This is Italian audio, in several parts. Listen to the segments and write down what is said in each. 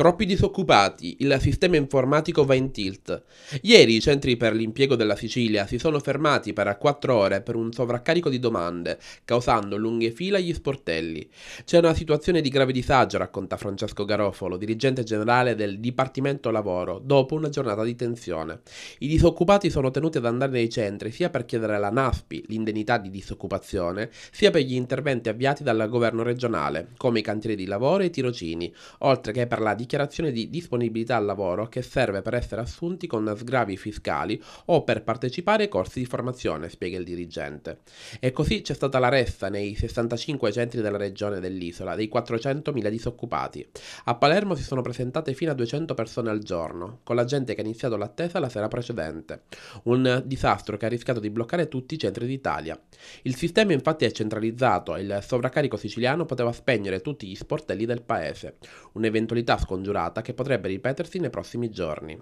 Troppi disoccupati, il sistema informatico va in tilt. Ieri i centri per l'impiego della Sicilia si sono fermati per 4 ore per un sovraccarico di domande, causando lunghe file agli sportelli. C'è una situazione di grave disagio, racconta Francesco Garofolo, dirigente generale del Dipartimento Lavoro, dopo una giornata di tensione. I disoccupati sono tenuti ad andare nei centri sia per chiedere la NASPI l'indennità di disoccupazione, sia per gli interventi avviati dal governo regionale, come i cantieri di lavoro e i tirocini, oltre che per la dichiarazione dichiarazione di disponibilità al lavoro che serve per essere assunti con sgravi fiscali o per partecipare ai corsi di formazione, spiega il dirigente. E così c'è stata la ressa nei 65 centri della regione dell'isola dei 400.000 disoccupati. A Palermo si sono presentate fino a 200 persone al giorno, con la gente che ha iniziato l'attesa la sera precedente. Un disastro che ha rischiato di bloccare tutti i centri d'Italia. Il sistema infatti è centralizzato e il sovraccarico siciliano poteva spegnere tutti gli sportelli del paese. Un'eventualità scontata scongiurata che potrebbe ripetersi nei prossimi giorni.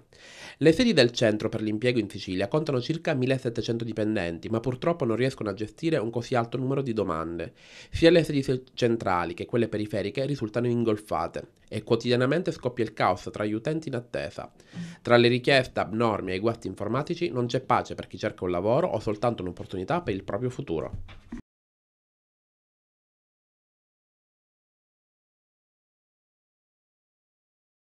Le sedi del centro per l'impiego in Sicilia contano circa 1700 dipendenti, ma purtroppo non riescono a gestire un così alto numero di domande. Sia le sedi centrali che quelle periferiche risultano ingolfate e quotidianamente scoppia il caos tra gli utenti in attesa. Tra le richieste abnormi e i guasti informatici non c'è pace per chi cerca un lavoro o soltanto un'opportunità per il proprio futuro.